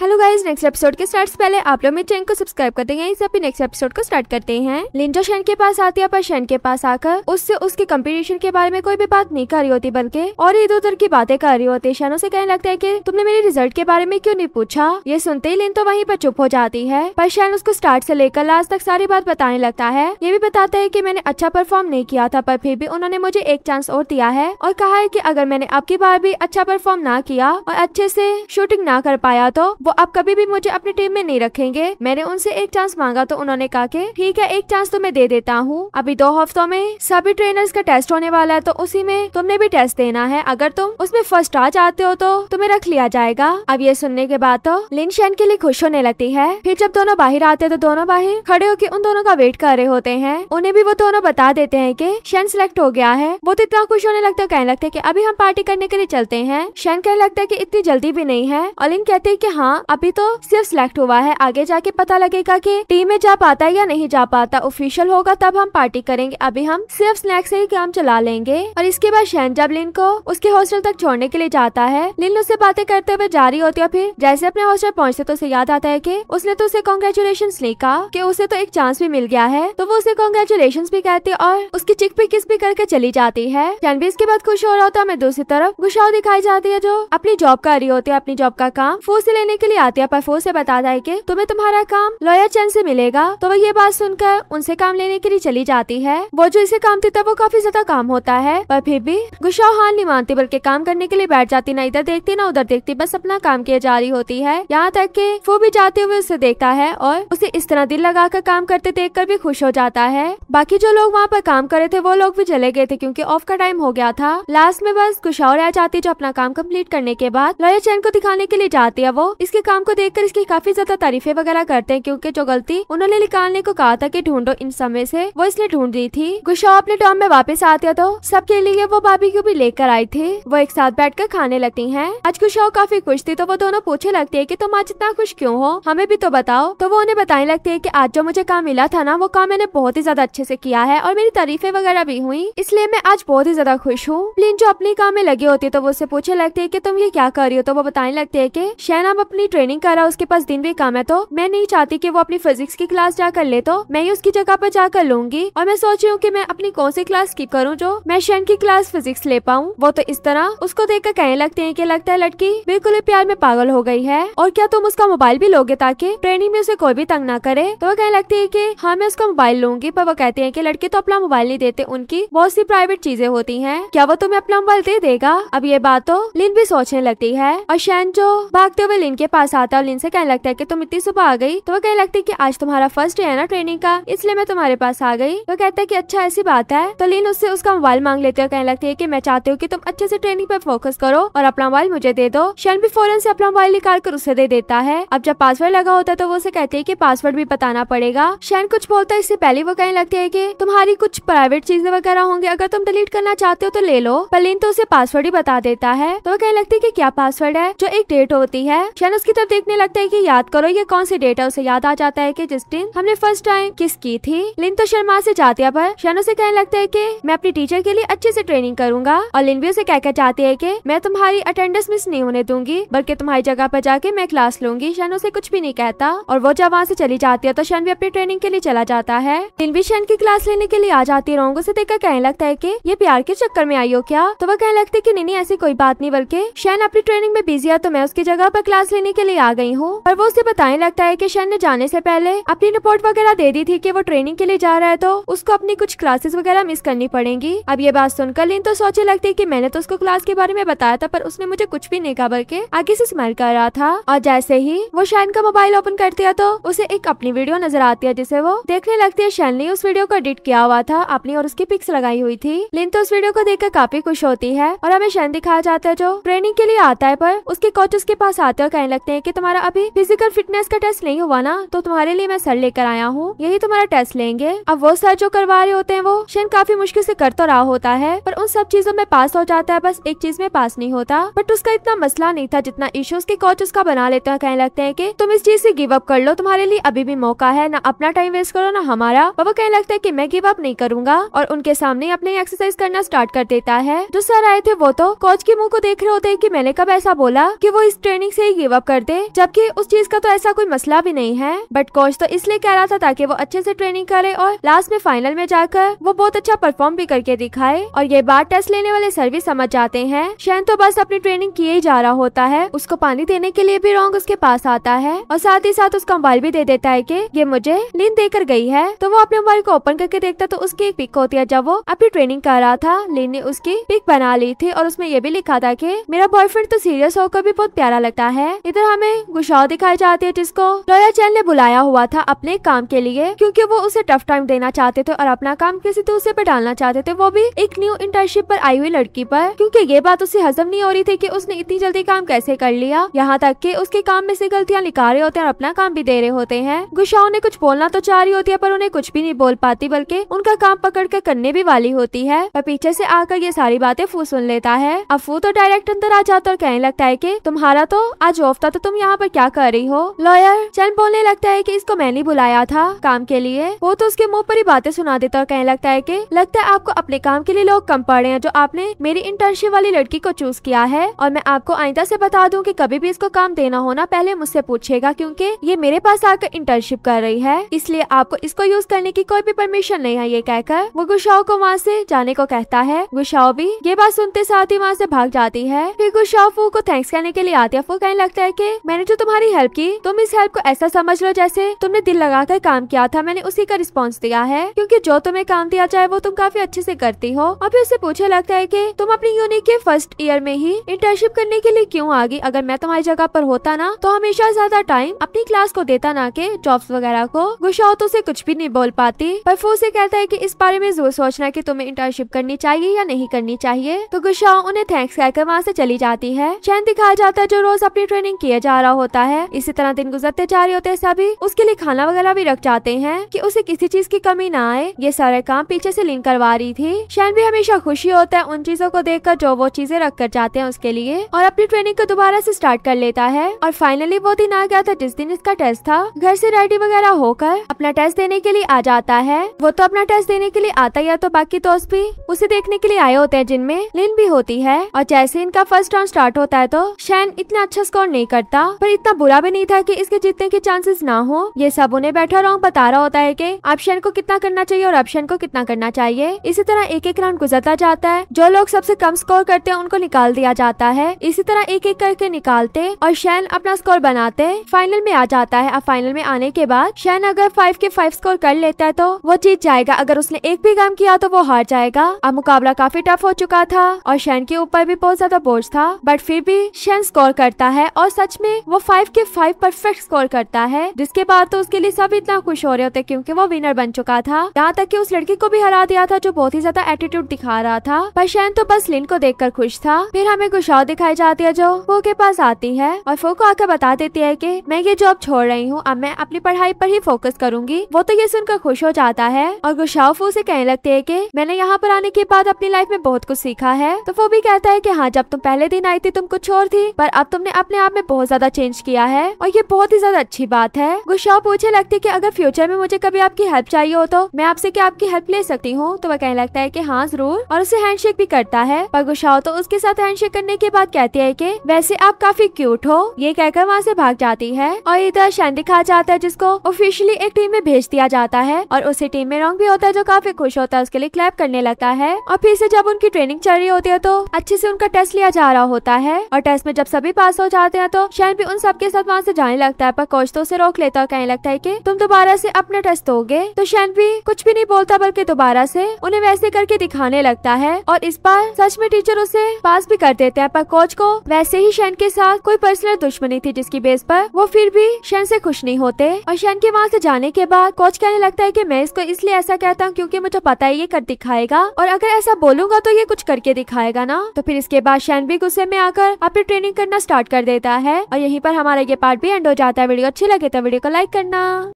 hello guys next episode के start से पहले आप लोग मेरे चैनल को सब्सक्राइब कर देंगे इसे अपने नेक्स्ट एपिसोड को स्टार्ट करते हैं लिंडो शैन के पास आती है पर शैन के पास आकर उससे उसके कंपटीशन के बारे में कोई भी बात नहीं कर रही होती बल्कि और इधर उधर की बातें कर रही होती शैनो से कहने लगता है की तुमने मेरे रिजल्ट के बारे में क्यों नहीं पूछा ये सुनते ही लिन तो वही पर चुप हो जाती है पर शैन उसको स्टार्ट से लेकर लास्ट तक सारी बात बताने लगता है ये भी बताता है की मैंने अच्छा परफॉर्म नहीं किया था पर फिर भी उन्होंने मुझे एक चांस और दिया है और कहा है की अगर मैंने अब बार भी अच्छा परफॉर्म ना किया और अच्छे से शूटिंग ना कर पाया तो वो अब कभी भी मुझे अपनी टीम में नहीं रखेंगे मैंने उनसे एक चांस मांगा तो उन्होंने कहा कि ठीक है एक चांस तो मैं दे देता हूँ अभी दो हफ्तों में सभी ट्रेनर्स का टेस्ट होने वाला है तो उसी में तुमने भी टेस्ट देना है अगर तुम उसमें फर्स्ट आ जाते हो तो तुम्हें रख लिया जाएगा अब ये सुनने के बाद तो लिन शैन के लिए खुश होने लगती है फिर जब दोनों बाहर आते हैं तो दोनों बाहर खड़े होकर उन दोनों का वेट कर रहे होते हैं उन्हें भी वो दोनों बता देते हैं की शैन सिलेक्ट हो गया है वो तो इतना खुश होने लगता है कहने लगते है की अभी हम पार्टी करने के लिए चलते हैं शैन कहने लगता है की इतनी जल्दी भी नहीं है और लिन कहते हैं की हाँ अभी तो सिर्फ सिलेक्ट हुआ है आगे जाके पता लगेगा की टीम में जा पाता है या नहीं जा पाता ऑफिशियल होगा तब हम पार्टी करेंगे अभी हम सिर्फ स्नैक्स से ही काम चला लेंगे और इसके बाद शैन जब लिन को उसके हॉस्टल तक छोड़ने के लिए जाता है लिन उससे बातें करते हुए जा रही होती है फिर जैसे अपने हॉस्टल पहुँचते तो उसे याद आता है की उसने तो उसे कॉन्ग्रेचुलेशन नहीं कहा की उसे तो एक चांस भी मिल गया है तो वो उसे कॉन्ग्रेचुलेशन भी कहती है और उसकी चिक भी किस भी करके चली जाती है शैन भी इसके बाद खुश हो रहा होता है दूसरी तरफ गुस्सा दिखाई जाती है जो अपनी जॉब कर रही होती है अपनी जॉब का काम फूस लेने के के लिए आतिया परफोर ऐसी बताता है की तुम्हें तुम्हारा काम लॉयर चैन ऐसी मिलेगा तो वो ये बात सुनकर उनसे काम लेने के लिए चली जाती है वो जो इसे काम देता वो काफी ज्यादा काम होता है पर फिर भी गुस्सा हाल नहीं मानती बल्कि काम करने के लिए बैठ जाती ना इधर देखती ना उधर देखती बस अपना काम किया जा रही होती है यहाँ तक कि वो भी जाते हुए उसे देखता है और उसे इस तरह दिल लगा कर काम करते देख कर भी खुश हो जाता है बाकी जो लोग वहाँ पर काम करे थे वो लोग भी चले गए थे क्यूँकी ऑफ का टाइम हो गया था लास्ट में बस गुस्सा रह जाती जो अपना काम कम्प्लीट करने के बाद लॉयर चैन को दिखाने के लिए जाती है वो इसके इसके काम को देखकर इसकी काफी ज्यादा तारीफे वगैरह करते हैं क्योंकि जो गलती उन्होंने निकालने को कहा था कि ढूंढो इन समय से वो इसने ढूंढ दी थी गुस्सा अपने टॉम में वापस आते तो सबके लिए वो भाभी को भी लेकर आई थी वो एक साथ बैठ कर खाने लगती है आज गुस्सा काफी खुश थी तो वो दोनों पूछे लगती है की तुम आज इतना खुश क्यूँ हो हमें भी तो बताओ तो वो उन्हें बताने लगती है की आज जो मुझे काम मिला था ना वो काम मैंने बहुत ही ज्यादा अच्छे से किया है और मेरी तारीफे वगैरह भी हुई इसलिए मैं आज बहुत ही ज्यादा खुश हूँ लेकिन जो अपने काम में लगी होती है तो वो उससे पूछे लगती है की तुम ये क्या कर रही हो तो वो बताने लगती है की शहनाब अपनी मेरी ट्रेनिंग कर रहा है उसके पास दिन भी कम है तो मैं नहीं चाहती की वो अपनी फिजिक्स की क्लास जा कर ले तो मैं ही उसकी जगह पर जाकर लूंगी और मैं सोच रही हूँ की मैं अपनी कौन सी क्लास स्किप करूँ जो मैं शैन की क्लास फिजिक्स ले पाऊँ वो तो इस तरह उसको देख कर कहने लगते है की लगता है लड़की बिल्कुल ही प्यार में पागल हो गई है और क्या तुम उसका मोबाइल भी लोगे ताकि ट्रेनिंग में उसे कोई भी तंग ना करे तो वो कहने लगती है की हाँ मैं उसका मोबाइल लूंगी पर वो कहते हैं की लड़की तो अपना मोबाइल नहीं देते उनकी बहुत सी प्राइवेट चीजें होती है क्या वो तुम्हें अपना मोबाइल दे देगा अब ये बात तो लिन भी सोचने लगती है और शैन जो भागते हुए लिन के के पास आता है और से कहने लगता है की तुम इतनी सुबह आ गई तो वो कहने लगती है की आज तुम्हारा फर्स्ट डे है ना ट्रेनिंग का इसलिए मैं तुम्हारे पास आ गई वो कहता है की अच्छा ऐसी बात है तो लिन उससे उसका मोबाइल मांग लेते हैं कहने लगती है की मैं चाहती हूँ की तुम अच्छे से ट्रेनिंग पे फोकस करो और अपना मोबाइल मुझे दे दो शन भी फौरन से अपना मोबाइल निकाल कर उसे दे देता है अब जब पासवर्ड लगा होता है तो वो उसे कहते है की पासवर्ड भी बताना पड़ेगा शन कुछ बोलता है इससे पहले वो कहने लगते है की तुम्हारी कुछ प्राइवेट चीजें वगैरह होंगे अगर तुम डिलीट करना चाहते हो तो ले लो पर लिन तो उसे पासवर्ड ही बता देता है तो वो कहने लगती है की क्या पासवर्ड है जो एक डेट होती है शन उसकी तरफ देखने लगता है कि याद करो ये कौन सी डेट है उसे याद आ जाता है कि जिस दिन हमने फर्स्ट टाइम किस की थी लिन तो शर्मा से जाती है पर शन उसे कहने लगता है की मैं अपनी टीचर के लिए अच्छे से ट्रेनिंग करूंगा और लिन भी उसे कह कहकर चाहती है की मैं तुम्हारी अटेंडेंस मिस नहीं होने दूंगी बल्कि तुम्हारी जगह पर जाके मैं क्लास लूंगी शन उसे कुछ भी नहीं कहता और वो जब वहाँ से चली जाती है तो शन भी अपनी ट्रेनिंग के लिए चला जाता है लिन भी शन की क्लास लेने के लिए आ जाती है रोंग उसे देखकर कहने लगता है की ये प्यार के चक्कर में आई हो क्या तो वह कहने लगती है की नहीं ऐसी कोई बात नहीं बल्कि शन अपनी ट्रेनिंग में बिजी है तो मैं उसकी जगह पर क्लास लेने लेने के लिए आ गई हूँ पर वो उसे बताने लगता है की शन ने जाने से पहले अपनी रिपोर्ट वगैरह दे दी थी की वो ट्रेनिंग के लिए जा रहा है तो उसको अपनी कुछ क्लासेस वगैरह मिस करनी पड़ेगी अब ये बात सुनकर लिन तो सोचने लगती है की मैंने तो उसको क्लास के बारे में बताया था पर उसने मुझे कुछ भी नहीं खबर के आगे से स्मेल कर रहा था और जैसे ही वो शैन का मोबाइल ओपन करती है तो उसे एक अपनी वीडियो नजर आती है जिसे वो देखने लगती है शैन ने उस वीडियो को एडिट किया हुआ था अपनी और उसकी पिक्स लगाई हुई थी लिन तो उस वीडियो को देखकर काफी खुश होती है और हमें शैन दिखाया जाता है जो ट्रेनिंग के लिए आता है पर उसके कोच उसके पास आते और कहने लगते हैं कि तुम्हारा अभी फिजिकल फिटनेस का टेस्ट नहीं हुआ ना तो तुम्हारे लिए मैं सर लेकर आया हूँ यही तुम्हारा टेस्ट लेंगे अब वो सर जो करवा रहे होते हैं वो शेन काफी मुश्किल से कर तो रहा होता है पर उन सब चीजों में पास हो जाता है बस एक चीज में पास नहीं होता बट उसका इतना मसला नहीं था जितना इशू उसके कोच उसका बना लेते हैं कहने लगते हैं की तुम इस चीज ऐसी गिव अप कर लो तुम्हारे लिए अभी भी मौका है न अपना टाइम वेस्ट करो ना हमारा वो कहने लगता है की मैं गिव अप नहीं करूंगा और उनके सामने अपने एक्सरसाइज करना स्टार्ट कर देता है जो सर आए थे वो तो कोच के मुँह को देख रहे होते है की मैंने कब ऐसा बोला की वो इस ट्रेनिंग ऐसी ही गिव अप कर दे जबकि उस चीज का तो ऐसा कोई मसला भी नहीं है बट कोच तो इसलिए कह रहा था ताकि वो अच्छे से ट्रेनिंग करे और लास्ट में फाइनल में जाकर वो बहुत अच्छा परफॉर्म भी करके दिखाए और ये बात टेस्ट लेने वाले सर भी समझ जाते हैं शैन तो बस अपनी ट्रेनिंग किए ही जा रहा होता है उसको पानी देने के लिए भी रोंग उसके पास आता है और साथ ही साथ उसका मोबाइल भी दे देता है की ये मुझे लीन देकर गई है तो वो अपने मोबाइल को ओपन करके देखता तो उसकी एक पिक होती है जब वो अपनी ट्रेनिंग कर रहा था लिन ने उसकी पिक बना ली थी और उसमें ये भी लिखा था की मेरा बॉयफ्रेंड तो सीरियस होकर भी बहुत प्यारा लगता है इधर हमें गुशाव दिखाई जाती है जिसको लोया चैन ने बुलाया हुआ था अपने काम के लिए क्योंकि वो उसे टफ टाइम देना चाहते थे और अपना काम किसी दूसरे पे डालना चाहते थे वो भी एक न्यू इंटर्नशिप पर आई हुई लड़की पर क्योंकि ये बात उसे हजम नहीं हो रही थी कि उसने इतनी जल्दी काम कैसे कर लिया यहाँ तक की उसके काम में से गलतियाँ निकाल रहे होते हैं और अपना काम भी दे रहे होते हैं गुशाओ ने कुछ बोलना तो चाह रही होती है पर उन्हें कुछ भी नहीं बोल पाती बल्कि उनका काम पकड़ कर करने भी वाली होती है और पीछे ऐसी आकर ये सारी बातें फू सुन लेता है अफू तो डायरेक्ट अंदर आ जाता और कहने लगता है की तुम्हारा तो आज ऑफ था तो तुम यहाँ पर क्या कर रही हो लॉयर चैन बोलने लगता है कि इसको मैंने बुलाया था काम के लिए वो तो उसके मुंह पर ही बातें सुना देता और कहने लगता है कि लगता है आपको अपने काम के लिए लोग कम रहे हैं जो आपने मेरी इंटर्नशिप वाली लड़की को चूज किया है और मैं आपको आइंदा से बता दूँ की कभी भी इसको काम देना होना पहले मुझसे पूछेगा क्यूँकी ये मेरे पास आकर इंटर्नशिप कर रही है इसलिए आपको इसको यूज करने की कोई भी परमिशन नहीं है ये कहकर वो गुशाओ को वहाँ ऐसी जाने को कहता है गुशाओ भी ये बात सुनते साथ ही वहाँ ऐसी भाग जाती है फिर गुशाओ फू को थैंक्स करने के लिए आती है फू कहने लगता है करके मैंने जो तुम्हारी हेल्प की तुम इस हेल्प को ऐसा समझ लो जैसे तुमने दिल लगाकर काम किया था मैंने उसी का रिस्पॉन्स दिया है क्योंकि जो तुम्हें काम दिया जाए वो तुम काफी अच्छे से करती हो और फिर उससे पूछे लगता है की तुम अपनी यूनिक के फर्स्ट ईयर में ही इंटर्नशिप करने के लिए क्यूँ आगे अगर मैं तुम्हारी जगह आरोप होता ना तो हमेशा ज्यादा टाइम अपनी क्लास को देता ना के जॉब्स वगैरह को गुस्सा तो उसे कुछ भी नहीं बोल पाती पर फो उसे कहता है की इस बारे में जोर सोचना की तुम्हें इंटर्नशिप करनी चाहिए या नहीं करनी चाहिए तो गुस्सा उन्हें थैंक्स कहकर वहाँ से चली जाती है चैन दिखाया जाता है जो रोज अपनी ट्रेनिंग ट्रेनिंग किया जा रहा होता है इसी तरह दिन गुजरते जा रहे होते हैं सभी उसके लिए खाना वगैरह भी रख जाते हैं की उसे किसी चीज की कमी न आए ये सारे काम पीछे ऐसी लिंक करवा रही थी शैन भी हमेशा खुशी होता है उन चीजों को देख कर जो वो चीजें रख कर जाते हैं उसके लिए और अपनी ट्रेनिंग को दोबारा ऐसी स्टार्ट कर लेता है और फाइनली वो दिन आ गया था जिस दिन इसका टेस्ट था घर से रेडी वगैरह होकर अपना टेस्ट देने के लिए आ जाता है वो तो अपना टेस्ट देने के लिए आता ही तो बाकी दोस्त तो भी उसे देखने के लिए आए होते हैं जिनमें लिन भी होती है और जैसे इनका फर्स्ट राउंड स्टार्ट होता है तो शैन इतना अच्छा स्कोर नहीं नहीं करता पर इतना बुरा भी नहीं था कि इसके जीतने के चांसेस ना हो ये सब उन्हें बैठा रॉन्ग बता रहा होता है कि ऑप्शन को कितना करना चाहिए और ऑप्शन को कितना करना चाहिए इसी तरह एक एक राउंड गुजरता जाता है जो लोग सबसे कम स्कोर करते हैं उनको निकाल दिया जाता है इसी तरह एक एक करके निकालते और शैन अपना स्कोर बनाते फाइनल में आ जाता है अब फाइनल में आने के बाद शैन अगर फाइव के फाइव स्कोर कर लेता है तो वो जीत जाएगा अगर उसने एक भी गेम किया तो वो हार जाएगा अब मुकाबला काफी टफ हो चुका था और शैन के ऊपर भी बहुत ज्यादा बोझ था बट फिर भी शैन स्कोर करता है और सच में वो फाइव के फाइव परफेक्ट स्कोर करता है जिसके बाद तो उसके लिए सब इतना खुश हो रहे होते क्योंकि वो विनर बन चुका था यहाँ तक कि उस लड़की को भी हरा दिया था जो बहुत ही ज्यादा एटीट्यूड दिखा रहा था पर शैन तो बस लिन को देख खुश था फिर हमें गुशाओ दिखाई जाती है जो फो के पास आती है और फो को आकर बता देती है की मैं ये जॉब छोड़ रही हूँ अब मैं अपनी पढ़ाई पर ही फोकस करूंगी वो तो ये सुनकर खुश हो जाता है और गुशाओ फो से कहने लगते है की मैंने यहाँ पर आने के बाद अपनी लाइफ में बहुत कुछ सीखा है तो वो भी कहता है की हाँ जब तुम पहले दिन आई थी तुम कुछ और थी पर अब तुमने अपने आप में बहुत ज्यादा चेंज किया है और ये बहुत ही ज्यादा अच्छी बात है गुस्सा पूछे लगती की अगर फ्यूचर में मुझे कभी आपकी हेल्प चाहिए हो तो मैं आपसे क्या आपकी हेल्प ले सकती हूँ तो वह कहने लगता है की हाँ जरूर और उसे हैंडशेक भी करता है पर गुस्सा तो उसके साथ हैंडशेक करने के बाद कहती है की वैसे आप काफी क्यूट हो ये कहकर वहाँ से भाग जाती है और इधर शैंडी खा जाता है जिसको ऑफिशियली एक टीम में भेज दिया जाता है और उसे टीम में रॉन्ग भी होता है जो काफी खुश होता है उसके लिए क्लैप करने लगता है और फिर से जब उनकी ट्रेनिंग चल रही होती है तो अच्छे से उनका टेस्ट लिया जा रहा होता है और टेस्ट में जब सभी पास हो जाते हैं तो तो शहन भी उन सबके साथ वहाँ से जाने लगता है पर कोच तो उसे रोक लेता और कहने लगता है की तुम दोबारा से अपने टेस्ट दोगे तो शहन भी कुछ भी नहीं बोलता बल्कि दोबारा से उन्हें वैसे करके दिखाने लगता है और इस बार सच में टीचर उसे पास भी कर देते हैं पर कोच को वैसे ही शैन के साथ कोई पर्सनल दुश्मनी थी जिसकी बेस पर वो फिर भी शहन से खुश नहीं होते और शैन के वहाँ से जाने के बाद कोच कहने लगता है की मैं इसको इसलिए ऐसा कहता हूँ क्यूँकी मुझे पता है ये कर दिखाएगा और अगर ऐसा बोलूंगा तो ये कुछ करके दिखाएगा ना तो फिर इसके बाद शैन भी गुस्से में आकर अपनी ट्रेनिंग करना स्टार्ट कर देता है है और यहीं पर हमारा ये पार्ट भी एंड हो जाता है वीडियो अच्छी लगे तो वीडियो को लाइक करना